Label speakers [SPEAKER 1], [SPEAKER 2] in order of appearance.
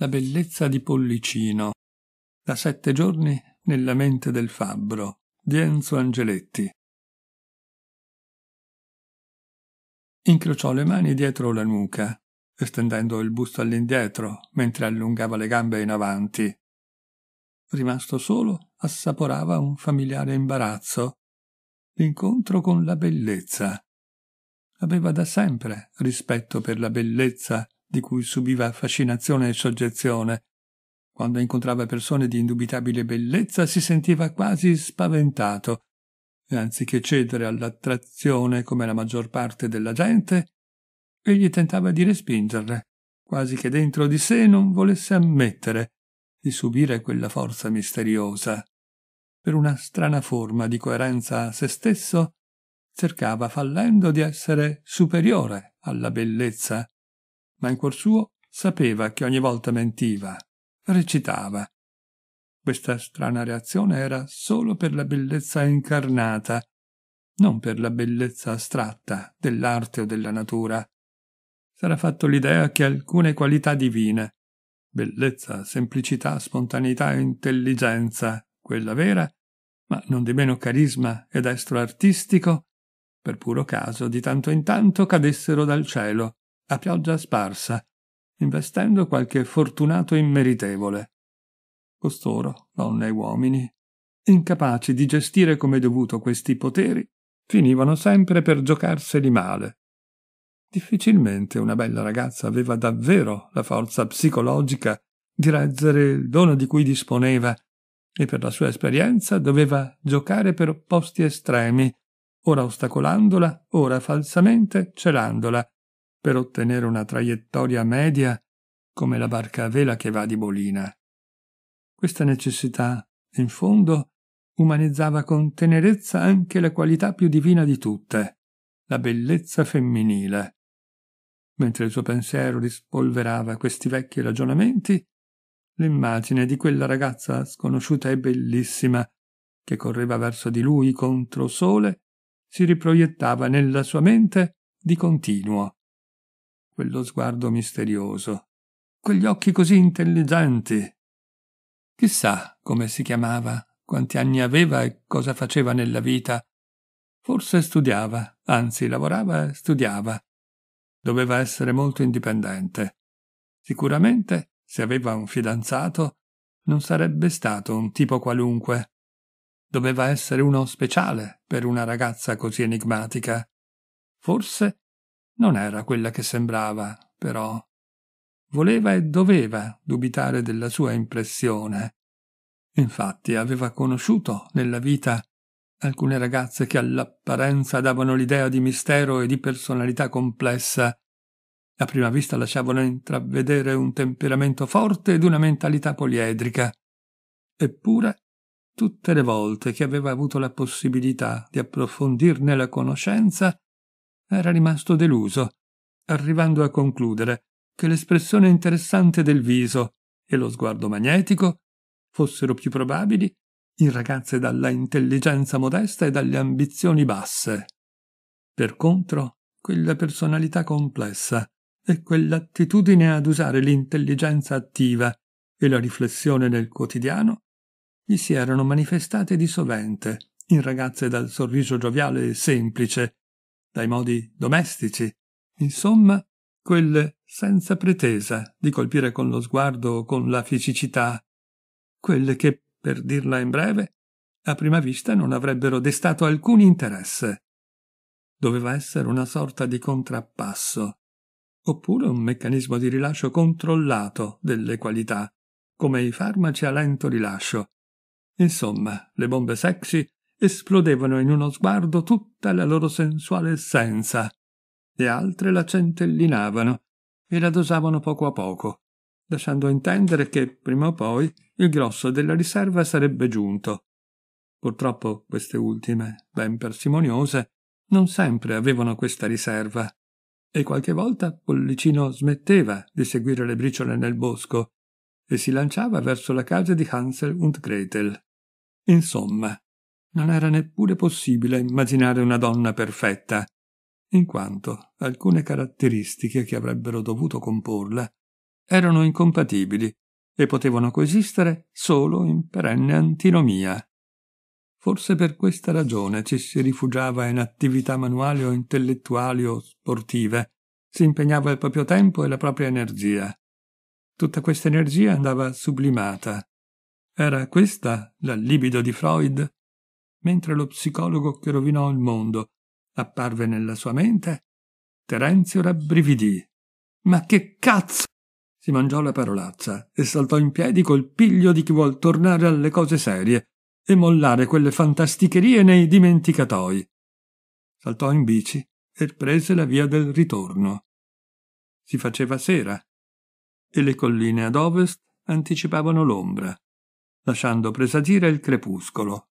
[SPEAKER 1] la bellezza di Pollicino, da sette giorni nella mente del fabbro, di Enzo Angeletti. Incrociò le mani dietro la nuca, estendendo il busto all'indietro mentre allungava le gambe in avanti. Rimasto solo, assaporava un familiare imbarazzo, l'incontro con la bellezza. Aveva da sempre rispetto per la bellezza di cui subiva fascinazione e soggezione. Quando incontrava persone di indubitabile bellezza si sentiva quasi spaventato e anziché cedere all'attrazione come la maggior parte della gente, egli tentava di respingerle, quasi che dentro di sé non volesse ammettere di subire quella forza misteriosa. Per una strana forma di coerenza a se stesso, cercava fallendo di essere superiore alla bellezza ma in cuor suo sapeva che ogni volta mentiva, recitava. Questa strana reazione era solo per la bellezza incarnata, non per la bellezza astratta dell'arte o della natura. S'era fatto l'idea che alcune qualità divine, bellezza, semplicità, spontaneità e intelligenza, quella vera, ma non di meno carisma ed estro artistico, per puro caso di tanto in tanto cadessero dal cielo a pioggia sparsa, investendo qualche fortunato immeritevole. Costoro, donne e uomini, incapaci di gestire come dovuto questi poteri, finivano sempre per giocarseli male. Difficilmente una bella ragazza aveva davvero la forza psicologica di reggere il dono di cui disponeva e per la sua esperienza doveva giocare per opposti estremi, ora ostacolandola, ora falsamente celandola, per ottenere una traiettoria media come la barca a vela che va di bolina. Questa necessità, in fondo, umanizzava con tenerezza anche la qualità più divina di tutte, la bellezza femminile. Mentre il suo pensiero rispolverava questi vecchi ragionamenti, l'immagine di quella ragazza sconosciuta e bellissima che correva verso di lui contro sole si riproiettava nella sua mente di continuo quello sguardo misterioso, quegli occhi così intelligenti. Chissà come si chiamava, quanti anni aveva e cosa faceva nella vita. Forse studiava, anzi lavorava e studiava. Doveva essere molto indipendente. Sicuramente, se aveva un fidanzato, non sarebbe stato un tipo qualunque. Doveva essere uno speciale per una ragazza così enigmatica. Forse non era quella che sembrava, però. Voleva e doveva dubitare della sua impressione. Infatti aveva conosciuto nella vita alcune ragazze che all'apparenza davano l'idea di mistero e di personalità complessa. A prima vista lasciavano intravedere un temperamento forte ed una mentalità poliedrica. Eppure, tutte le volte che aveva avuto la possibilità di approfondirne la conoscenza, era rimasto deluso, arrivando a concludere che l'espressione interessante del viso e lo sguardo magnetico fossero più probabili in ragazze dalla intelligenza modesta e dalle ambizioni basse. Per contro, quella personalità complessa e quell'attitudine ad usare l'intelligenza attiva e la riflessione nel quotidiano gli si erano manifestate di sovente in ragazze dal sorriso gioviale e semplice dai modi domestici, insomma, quelle senza pretesa di colpire con lo sguardo o con la fisicità, quelle che, per dirla in breve, a prima vista non avrebbero destato alcun interesse. Doveva essere una sorta di contrappasso, oppure un meccanismo di rilascio controllato delle qualità, come i farmaci a lento rilascio. Insomma, le bombe sexy esplodevano in uno sguardo tutta la loro sensuale essenza. e altre la centellinavano e la dosavano poco a poco, lasciando intendere che, prima o poi, il grosso della riserva sarebbe giunto. Purtroppo queste ultime, ben parsimoniose, non sempre avevano questa riserva, e qualche volta Pollicino smetteva di seguire le briciole nel bosco e si lanciava verso la casa di Hansel und Gretel. Insomma, non era neppure possibile immaginare una donna perfetta, in quanto alcune caratteristiche che avrebbero dovuto comporla erano incompatibili e potevano coesistere solo in perenne antinomia. Forse per questa ragione ci si rifugiava in attività manuali o intellettuali o sportive, si impegnava il proprio tempo e la propria energia. Tutta questa energia andava sublimata. Era questa la libido di Freud? mentre lo psicologo che rovinò il mondo apparve nella sua mente, Terenzio rabbrividì. Ma che cazzo! Si mangiò la parolaccia e saltò in piedi col piglio di chi vuol tornare alle cose serie e mollare quelle fantasticherie nei dimenticatoi. Saltò in bici e prese la via del ritorno. Si faceva sera e le colline ad ovest anticipavano l'ombra, lasciando presagire il crepuscolo.